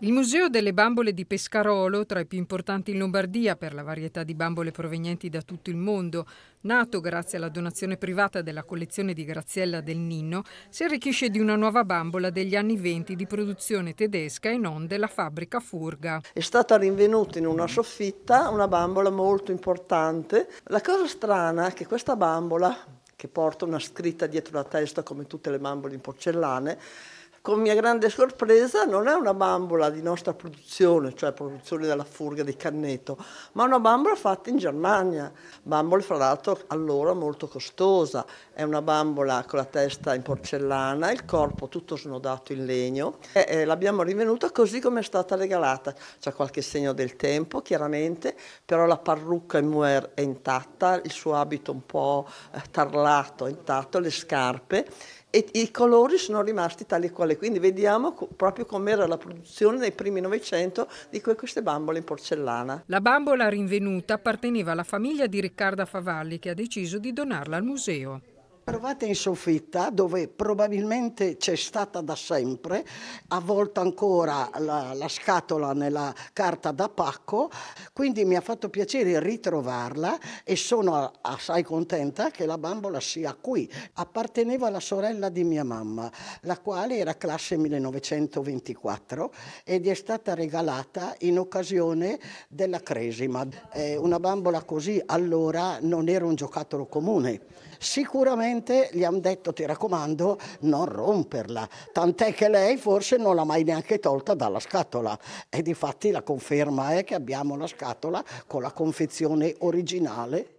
Il Museo delle Bambole di Pescarolo, tra i più importanti in Lombardia per la varietà di bambole provenienti da tutto il mondo, nato grazie alla donazione privata della collezione di Graziella del Ninno, si arricchisce di una nuova bambola degli anni 20 di produzione tedesca e non della fabbrica Furga. È stata rinvenuta in una soffitta una bambola molto importante. La cosa strana è che questa bambola, che porta una scritta dietro la testa come tutte le bambole in porcellane, con mia grande sorpresa, non è una bambola di nostra produzione, cioè produzione della Furga di Canneto, ma una bambola fatta in Germania. Bambola, fra l'altro, allora molto costosa. È una bambola con la testa in porcellana, il corpo tutto snodato in legno e, e l'abbiamo rivenuta così come è stata regalata. C'è qualche segno del tempo, chiaramente, però la parrucca in muer è intatta, il suo abito un po' eh, tarlato è intatto, le scarpe e i colori sono rimasti tali e quali quindi vediamo co- proprio com'era la produzione nei primi Novecento di que- queste bambole in porcellana. La bambola rinvenuta apparteneva alla famiglia di Riccarda Favalli che ha deciso di donarla al museo. Trovate in soffitta dove probabilmente c'è stata da sempre, a volte ancora la, la, scatola nella carta da pacco, quindi mi ha fatto piacere ritrovarla e sono assai contenta che la bambola sia qui. Apparteneva alla sorella di mia mamma, la quale era classe 1924 ed è stata regalata in occasione della cresima. Eh, una bambola così allora non era un giocattolo comune sicuramente gli hanno detto ti raccomando non romperla, tant'è che lei forse non l'ha mai neanche tolta dalla scatola e difatti la conferma è eh, che abbiamo la scatola con la confezione originale